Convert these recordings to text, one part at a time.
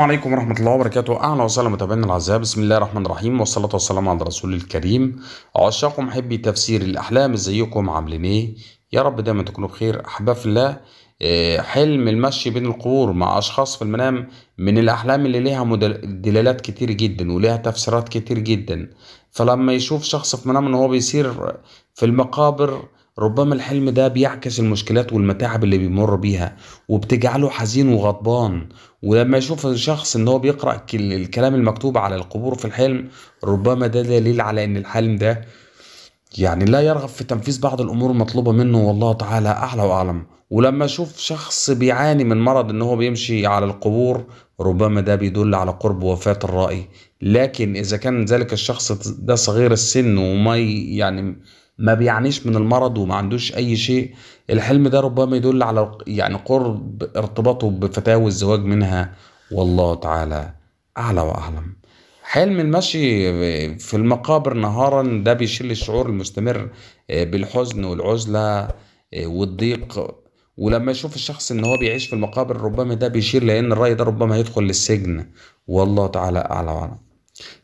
السلام عليكم ورحمة الله وبركاته أهلا وسهلا متابعينا الأعزاء بسم الله الرحمن الرحيم والصلاة والسلام على رسول الكريم عشاق محبي تفسير الأحلام ازيكم عاملين إيه يا رب دايما تكونوا بخير أحباب في الله آه، حلم المشي بين القبور مع أشخاص في المنام من الأحلام اللي ليها دلالات كتير جدا وليها تفسيرات كتير جدا فلما يشوف شخص في منامه إن هو بيسير في المقابر ربما الحلم ده بيعكس المشكلات والمتاعب اللي بيمر بيها وبتجعله حزين وغضبان ولما يشوف الشخص ان هو بيقرأ الكلام المكتوب على القبور في الحلم ربما ده دليل على ان الحلم ده يعني لا يرغب في تنفيذ بعض الامور المطلوبه منه والله تعالى اعلى واعلم ولما اشوف شخص بيعاني من مرض ان هو بيمشي على القبور ربما ده بيدل على قرب وفاه الراي لكن اذا كان ذلك الشخص ده صغير السن وما يعني ما بيعانيش من المرض وما عندوش اي شيء الحلم ده ربما يدل على يعني قرب ارتباطه بفتاوى الزواج منها والله تعالى اعلى واعلم حلم المشي في المقابر نهارا ده بيشيل الشعور المستمر آه، بالحزن والعزلة آه، والضيق ولما يشوف الشخص ان هو بيعيش في المقابر ربما ده بيشير لان الرأي ده ربما يدخل للسجن والله تعالى اعلى واعلم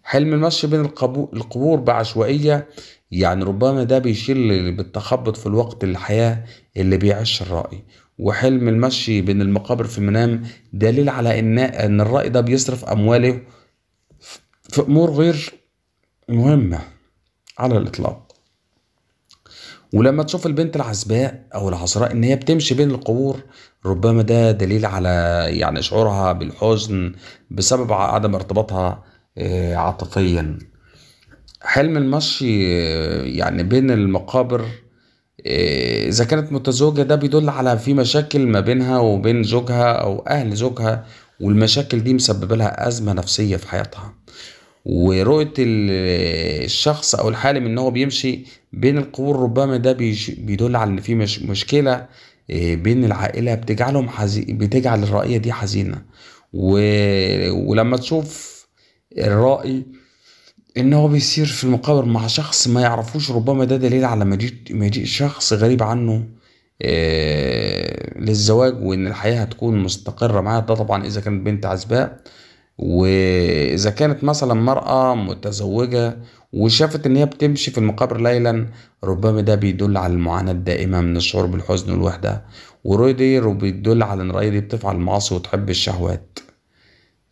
حلم المشي بين القبور بعشوائية يعني ربما ده بيشيل بالتخبط في الوقت الحياة اللي بيعيش الرأي وحلم المشي بين المقابر في المنام دليل على ان ان الرأي ده بيصرف امواله في امور غير مهمة على الاطلاق ولما تشوف البنت العزباء او العذراء ان هي بتمشي بين القبور ربما ده دليل على يعني شعورها بالحزن بسبب عدم ارتباطها آه، عاطفيا حلم المشي يعني بين المقابر آه، إذا كانت متزوجة ده بيدل على في مشاكل ما بينها وبين زوجها أو أهل زوجها والمشاكل دي مسبب لها أزمة نفسية في حياتها ورؤية الشخص أو الحالم إن هو بيمشي بين القبور ربما ده بيدل على إن في مش مشكلة آه، بين العائلة بتجعلهم حزي... بتجعل الرأية دي حزينة و... ولما تشوف الرأي ان هو بيسير في المقابر مع شخص ما يعرفوش ربما ده دليل على مجيء مجيء شخص غريب عنه آه، للزواج وان الحياه هتكون مستقره معاه ده طبعا اذا كانت بنت عزباء واذا كانت مثلا مرأة متزوجة وشافت ان هي بتمشي في المقابر ليلا ربما ده بيدل على المعاناة الدائمة من الشعور بالحزن والوحدة ورؤية دي بيدل على ان رأي دي بتفعل المعاصي وتحب الشهوات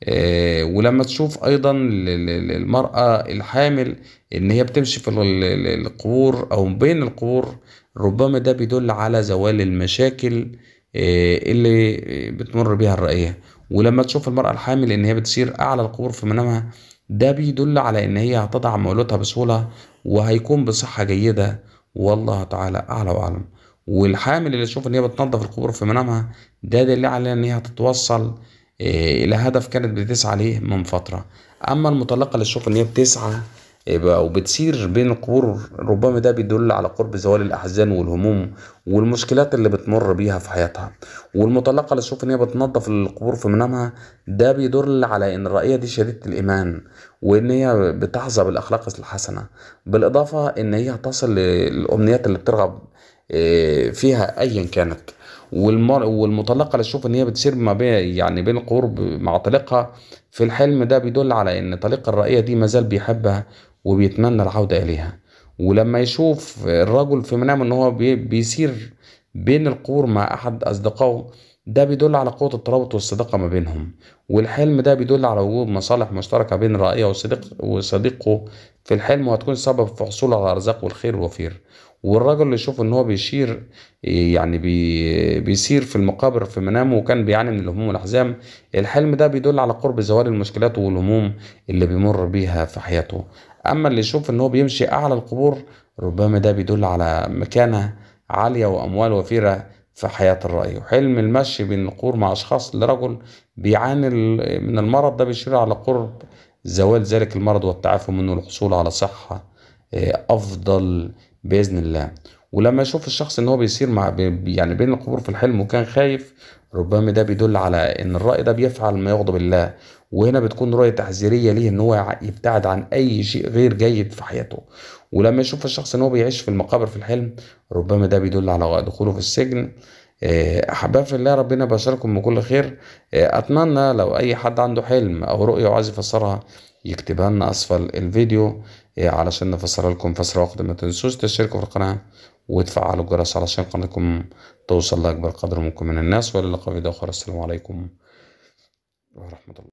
آه، ولما تشوف ايضا المرأة الحامل ان هي بتمشي في القبور او بين القبور ربما ده بيدل على زوال المشاكل آه، اللي بتمر بها الرأية ولما تشوف المرأة الحامل ان هي بتسير اعلى القبور في منامها ده بيدل على ان هي هتضع مولودها بسهولة وهيكون بصحة جيدة والله تعالى اعلى واعلم والحامل اللي تشوف ان هي بتنظف القبور في منامها ده دليل على ان هي هتتوصل إيه، الى هدف كانت بتسعى ليه من فتره اما المطلقه اللي تشوف ان هي بتسعى او إيه، بتسير بين القبور ربما ده بيدل على قرب زوال الاحزان والهموم والمشكلات اللي بتمر بيها في حياتها والمطلقه اللي تشوف ان هي بتنظف القبور في منامها ده بيدل على ان الرأية دي شديده الايمان وان هي بتحظى بالاخلاق الحسنه بالاضافه ان هي تصل للامنيات اللي بترغب إيه، فيها ايا كانت والمر... والمطلقه اللي تشوف ان هي بتسير ما بين يعني بين القرب مع طليقها في الحلم ده بيدل على ان طليق الرقيه دي مازال بيحبها وبيتمنى العوده اليها ولما يشوف الرجل في منامه ان هو بي... بيسير بين القور مع احد اصدقائه ده بيدل على قوة الترابط والصداقة ما بينهم والحلم ده بيدل على وجود مصالح مشتركة بين الرائية وصديق وصديقه في الحلم وهتكون سبب في حصوله على أرزاق والخير الوفير والراجل اللي يشوف ان هو بيشير يعني بي بيسير في المقابر في منامه وكان بيعاني من الهموم والاحزان الحلم ده بيدل على قرب زوال المشكلات والهموم اللي بيمر بيها في حياته اما اللي يشوف ان هو بيمشي اعلى القبور ربما ده بيدل على مكانه عالية واموال وفيرة في حياة الرأي وحلم المشي بين القور مع أشخاص لرجل بيعاني من المرض ده بيشير على قرب زوال ذلك المرض والتعافي منه والحصول على صحة آه، أفضل بإذن الله ولما يشوف الشخص ان هو بيسير مع يعني بين القبور في الحلم وكان خايف ربما ده بيدل على ان الرأي ده بيفعل ما يغضب الله وهنا بتكون رؤية تحذيرية ليه ان هو يبتعد عن اي شيء غير جيد في حياته ولما يشوف الشخص ان هو بيعيش في المقابر في الحلم ربما ده بيدل على دخوله في السجن آه، أحباب في الله ربنا بشركم بكل خير آه، أتمنى لو أي حد عنده حلم أو رؤية وعايز يفسرها يكتبها لنا اسفل الفيديو إيه، علشان نفسر لكم فسرة واحدة ما تنسوش تشتركوا في القناة وتفعلوا الجرس علشان قناتكم توصل لأكبر قدر ممكن من الناس وللقاء في فيديو آخر السلام عليكم ورحمة الله